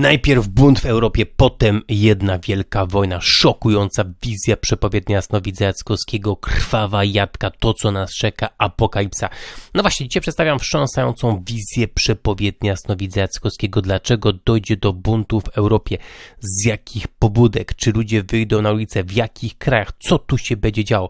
Najpierw bunt w Europie, potem jedna wielka wojna, szokująca wizja przepowiednia Jasnowidza Jackowskiego, krwawa jatka, to co nas czeka, apokalipsa. No właśnie, dzisiaj przedstawiam wstrząsającą wizję przepowiednia Jasnowidza Jackowskiego, dlaczego dojdzie do buntu w Europie, z jakich pobudek, czy ludzie wyjdą na ulicę, w jakich krajach, co tu się będzie działo.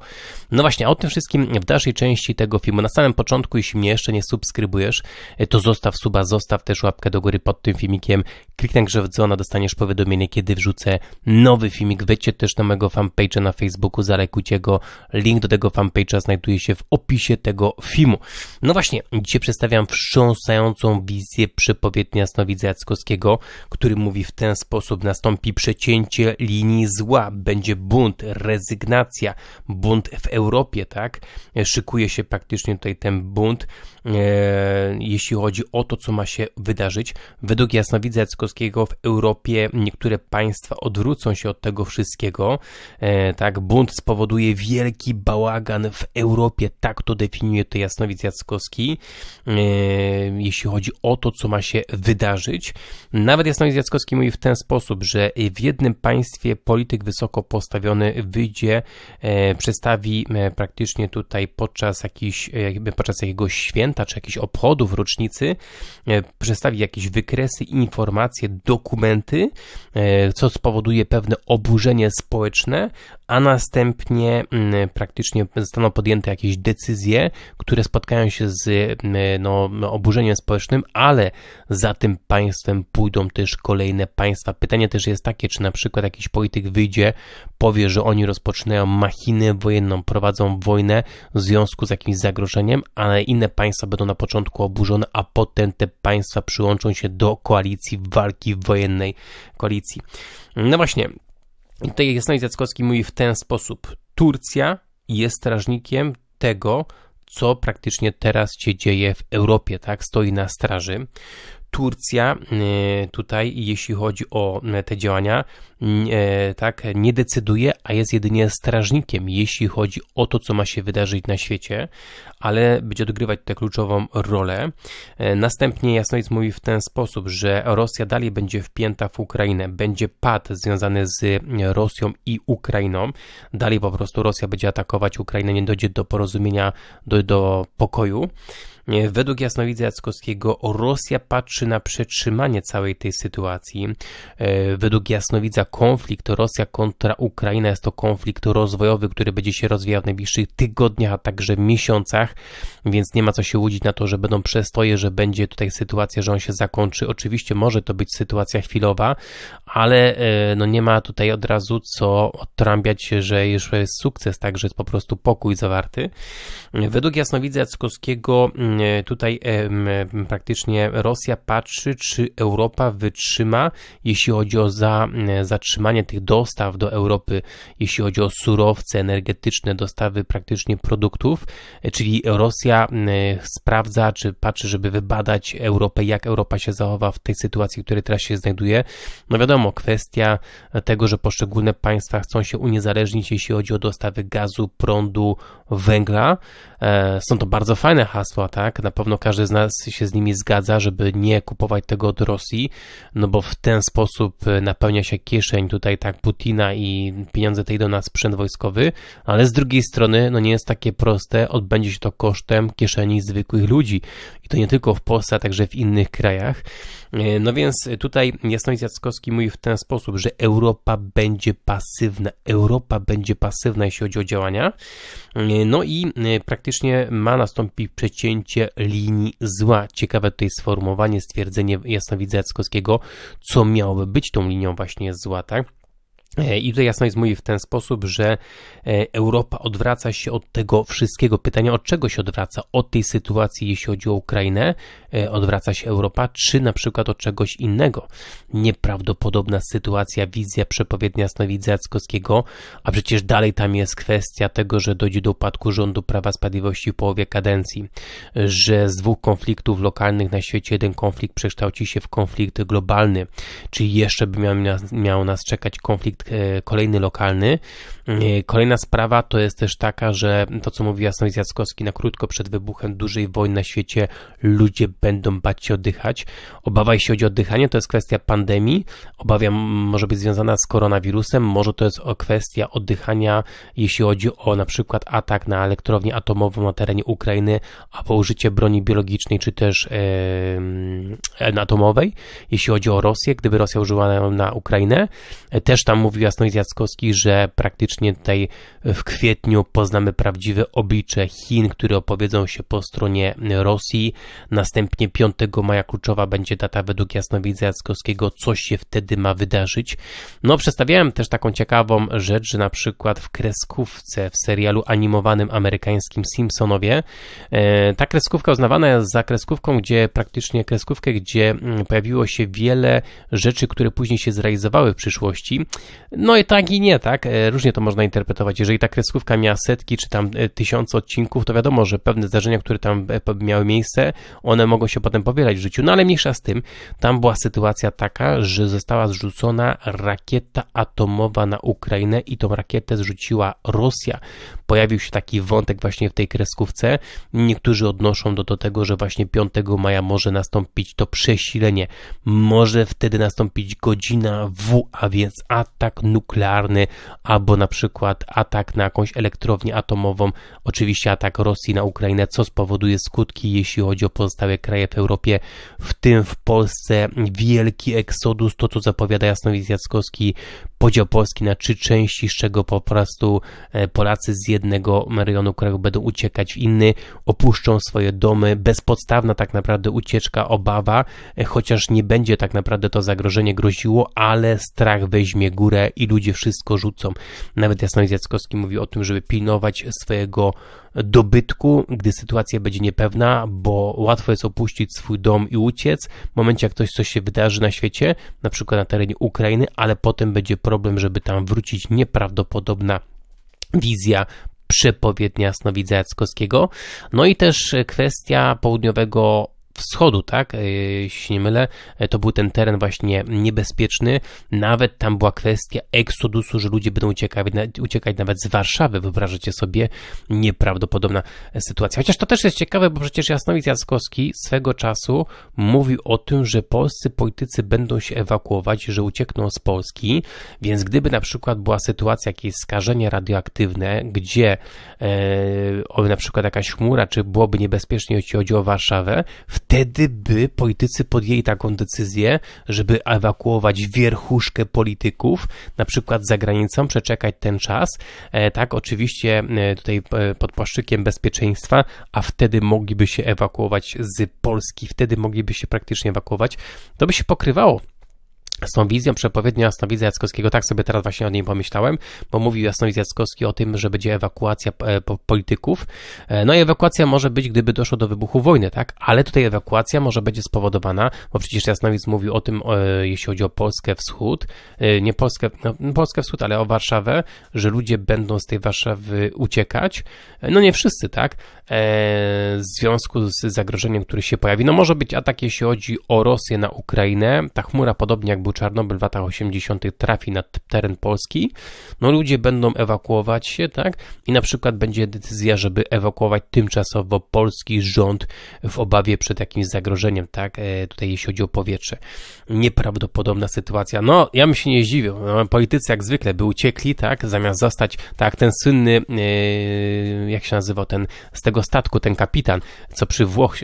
No właśnie, a o tym wszystkim w dalszej części tego filmu. Na samym początku, jeśli mnie jeszcze nie subskrybujesz, to zostaw suba, zostaw też łapkę do góry pod tym filmikiem, kliknij Krystian wdzona, dostaniesz powiadomienie, kiedy wrzucę nowy filmik. Wejdźcie też na mojego fanpage'a na Facebooku, zalekujcie go. Link do tego fanpage'a znajduje się w opisie tego filmu. No właśnie, dzisiaj przedstawiam wstrząsającą wizję przepowiedni Jasnowidza Jackowskiego, który mówi w ten sposób nastąpi przecięcie linii zła, będzie bunt, rezygnacja, bunt w Europie, tak? Szykuje się praktycznie tutaj ten bunt E, jeśli chodzi o to, co ma się wydarzyć. Według jasnowidza Jackowskiego w Europie niektóre państwa odwrócą się od tego wszystkiego. E, tak, bunt spowoduje wielki bałagan w Europie, tak to definiuje to jasnowidz Jackowski, e, jeśli chodzi o to, co ma się wydarzyć. Nawet jasnowidz Jackowski mówi w ten sposób, że w jednym państwie polityk wysoko postawiony wyjdzie, przedstawi praktycznie tutaj podczas, podczas jakiegoś święta, święta czy jakichś obchodów rocznicy, e, przedstawi jakieś wykresy, informacje, dokumenty, e, co spowoduje pewne oburzenie społeczne, a następnie mm, praktycznie zostaną podjęte jakieś decyzje, które spotkają się z mm, no, oburzeniem społecznym, ale za tym państwem pójdą też kolejne państwa. Pytanie też jest takie, czy na przykład jakiś polityk wyjdzie, powie, że oni rozpoczynają machinę wojenną, prowadzą wojnę w związku z jakimś zagrożeniem, ale inne państwa będą na początku oburzone, a potem te państwa przyłączą się do koalicji walki wojennej, koalicji. No właśnie, i tutaj Jasnowic Jackowski mówi w ten sposób. Turcja jest strażnikiem tego, co praktycznie teraz się dzieje w Europie, tak? Stoi na straży. Turcja e, tutaj, jeśli chodzi o e, te działania, e, tak, nie decyduje, a jest jedynie strażnikiem, jeśli chodzi o to, co ma się wydarzyć na świecie, ale będzie odgrywać tę kluczową rolę. Następnie Jasnowic mówi w ten sposób, że Rosja dalej będzie wpięta w Ukrainę, będzie pad związany z Rosją i Ukrainą. Dalej po prostu Rosja będzie atakować Ukrainę, nie dojdzie do porozumienia, do, do pokoju. Według jasnowidza Jackowskiego Rosja patrzy na przetrzymanie całej tej sytuacji. E, według jasnowidza konflikt Rosja kontra Ukraina jest to konflikt rozwojowy, który będzie się rozwijał w najbliższych tygodniach, a także miesiącach, więc nie ma co się łudzić na to, że będą przestoje, że będzie tutaj sytuacja, że on się zakończy. Oczywiście może to być sytuacja chwilowa, ale e, no nie ma tutaj od razu co odtrambiać, że już jest sukces, także jest po prostu pokój zawarty. E, według jasnowidza Jackowskiego mm, E, tutaj e, praktycznie Rosja patrzy, czy Europa wytrzyma, jeśli chodzi o za, zatrzymanie tych dostaw do Europy, jeśli chodzi o surowce energetyczne, dostawy praktycznie produktów, e, czyli Rosja sprawdza, czy patrzy, żeby wybadać Europę, jak Europa się zachowa w tej sytuacji, w której teraz się znajduje. No wiadomo, kwestia tego, że poszczególne państwa chcą się uniezależnić, jeśli chodzi o dostawy gazu, prądu, węgla. Są to bardzo fajne hasła, tak? tak? Na pewno każdy z nas się z nimi zgadza, żeby nie kupować tego od Rosji, no bo w ten sposób e, napełnia się kieszeń tutaj tak Putina i pieniądze tej do nas sprzęt wojskowy, ale z drugiej strony no nie jest takie proste, odbędzie się to kosztem kieszeni zwykłych ludzi i to nie tylko w Polsce, a także w innych krajach. E, no więc tutaj Jasnowic Jackowski mówi w ten sposób, że Europa będzie pasywna. Europa będzie pasywna, jeśli chodzi o działania. E, no i e, praktycznie ma nastąpić przecięcie linii zła. Ciekawe tutaj sformułowanie, stwierdzenie Jasnowidza Jackowskiego, co miałoby być tą linią właśnie zła, tak? E, I to jasno jest mówi w ten sposób, że e, Europa odwraca się od tego wszystkiego. Pytania, od czego się odwraca? Od tej sytuacji, jeśli chodzi o Ukrainę, e, odwraca się Europa, czy na przykład od czegoś innego? Nieprawdopodobna sytuacja, wizja, przepowiednia Jasnowidza Jackowskiego, a przecież dalej tam jest kwestia tego, że dojdzie do upadku rządu Prawa Sprawiedliwości w połowie kadencji, że z dwóch konfliktów lokalnych na świecie jeden konflikt przekształci się w konflikt globalny, czyli jeszcze by miał nas, miał nas czekać konflikt E, kolejny lokalny. E, kolejna sprawa to jest też taka, że to co mówi Jasnowic Jackowski na krótko przed wybuchem dużej wojny na świecie ludzie będą bać się oddychać. Obawa jeśli chodzi o oddychanie to jest kwestia pandemii. Obawia może być związana z koronawirusem, może to jest kwestia oddychania jeśli chodzi o na przykład atak na elektrownię atomową na terenie Ukrainy albo użycie broni biologicznej czy też yy, atomowej. Jeśli chodzi o Rosję, gdyby Rosja użyła na Ukrainę, też tam mówi Jasnoid Jackowski, że praktycznie tutaj w kwietniu poznamy prawdziwe oblicze Chin, które opowiedzą się po stronie Rosji. Następnie 5 maja kluczowa będzie data według Jasnowidza Jackowskiego, co się wtedy ma wydarzyć. No, przedstawiałem też taką ciekawą rzecz, że na przykład w kreskówce w serialu animowanym amerykańskim Simpsonowie, e, ta kreskówka uznawana jest za kreskówką, gdzie praktycznie kreskówkę, gdzie mm, pojawiło się wiele rzeczy, które później się zrealizowały w przyszłości. No i tak i nie, tak? E, różnie to można interpretować. Jeżeli ta kreskówka miała setki czy tam e, tysiące odcinków, to wiadomo, że pewne zdarzenia, które tam e, miały miejsce, one mogą się potem powielać w życiu. No ale mniejsza z tym, tam była sytuacja taka, że została zrzucona rakieta atomowa na Ukrainę i tą rakietę zrzuciła Rosja. Pojawił się taki wątek właśnie w tej kreskówce. Niektórzy odnoszą do, do tego, że właśnie 5 maja może nastąpić to przesilenie. Może wtedy nastąpić godzina W, a więc atak nuklearny albo na przykład atak na jakąś elektrownię atomową, oczywiście atak Rosji na Ukrainę, co spowoduje skutki, jeśli chodzi o pozostałe kraje w Europie, w tym w Polsce wielki eksodus, to co zapowiada Jasnowidz Jackowski, podział Polski na trzy części, z czego po prostu e, Polacy z jednego regionu kraju będą uciekać w inny, opuszczą swoje domy, bezpodstawna tak naprawdę ucieczka, obawa, e, chociaż nie będzie tak naprawdę to zagrożenie groziło, ale strach weźmie górę i ludzie wszystko rzucą. Nawet Jasnowiec Jackowski mówi o tym, żeby pilnować swojego dobytku, gdy sytuacja będzie niepewna, bo łatwo jest opuścić swój dom i uciec w momencie, jak ktoś coś się wydarzy na świecie, na przykład na terenie Ukrainy, ale potem będzie problem, żeby tam wrócić nieprawdopodobna wizja przepowiednia Snowidza Jackowskiego. No i też kwestia południowego wschodu, tak, e, jeśli się nie mylę, e, to był ten teren właśnie niebezpieczny, nawet tam była kwestia eksodusu, że ludzie będą uciekać, uciekać nawet z Warszawy, wyobrażacie sobie, nieprawdopodobna sytuacja. Chociaż to też jest ciekawe, bo przecież Jasnowic Jackowski swego czasu mówił o tym, że polscy politycy będą się ewakuować, że uciekną z Polski, więc gdyby na przykład była sytuacja jakieś skażenie radioaktywne, gdzie e, na przykład jakaś chmura, czy byłoby niebezpiecznie, jeśli chodzi o Warszawę, w wtedy by politycy podjęli taką decyzję, żeby ewakuować wierchuszkę polityków, na przykład za granicą, przeczekać ten czas, e, tak, oczywiście e, tutaj e, pod płaszczykiem bezpieczeństwa, a wtedy mogliby się ewakuować z Polski, wtedy mogliby się praktycznie ewakuować. To by się pokrywało z tą wizją, przepowiednią Jasnowidza Jackowskiego, tak sobie teraz właśnie o niej pomyślałem, bo mówił Jasnowidz Jackowski o tym, że będzie ewakuacja e, polityków. E, no i ewakuacja może być, gdyby doszło do wybuchu wojny, tak? Ale tutaj ewakuacja może będzie spowodowana, bo przecież Jasnowidz mówił o tym, jeśli chodzi o Polskę Wschód, e, nie Polskę, no Polskę Wschód, ale o Warszawę, że ludzie będą z tej Warszawy uciekać. No nie wszyscy, tak? W związku z zagrożeniem, które się pojawi. No może być atak, jeśli chodzi o Rosję na Ukrainę, ta chmura podobnie jak był Czarnobyl w latach 80. trafi na teren Polski, no ludzie będą ewakuować się, tak? I na przykład będzie decyzja, żeby ewakuować tymczasowo polski rząd w obawie przed jakimś zagrożeniem, tak? E, tutaj jeśli chodzi o powietrze. Nieprawdopodobna sytuacja. No, ja bym się nie zdziwił. No, politycy jak zwykle by uciekli, tak? Zamiast zostać, tak, ten słynny, e, jak się nazywał, ten z tego statku, ten kapitan, co przy Włoch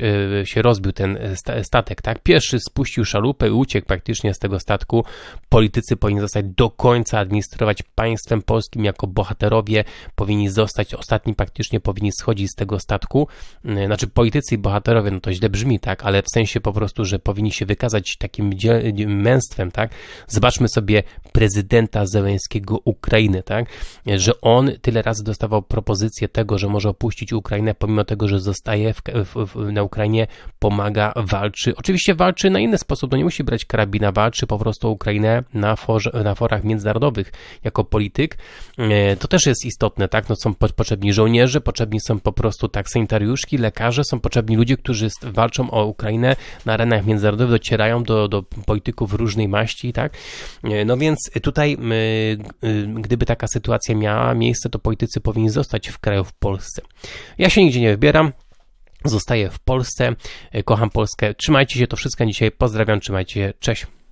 e, się rozbił, ten e, statek, tak? Pierwszy spuścił szalupę i uciekł praktycznie z tego statku statku. Politycy powinni zostać do końca administrować państwem polskim jako bohaterowie, powinni zostać, ostatni praktycznie powinni schodzić z tego statku. Mm, znaczy politycy i bohaterowie, no to źle brzmi, tak, ale w sensie po prostu, że powinni się wykazać takim męstwem, tak. Zobaczmy sobie prezydenta Zeleńskiego Ukrainy, tak, że on tyle razy dostawał propozycję tego, że może opuścić Ukrainę, pomimo tego, że zostaje w, w, w, na Ukrainie, pomaga, walczy. Oczywiście walczy na inny sposób, no nie musi brać karabina, walczy po prostu prostu Ukrainę na, forze, na forach międzynarodowych jako polityk. E, to też jest istotne, tak? No są potrzebni żołnierze, potrzebni są po prostu tak sanitariuszki, lekarze, są potrzebni ludzie, którzy walczą o Ukrainę na arenach międzynarodowych, docierają do, do polityków różnej maści, tak? E, no więc tutaj, e, gdyby taka sytuacja miała miejsce, to politycy powinni zostać w kraju w Polsce. Ja się nigdzie nie wybieram, zostaję w Polsce. Kocham Polskę. Trzymajcie się, to wszystko dzisiaj. Pozdrawiam, trzymajcie się. Cześć.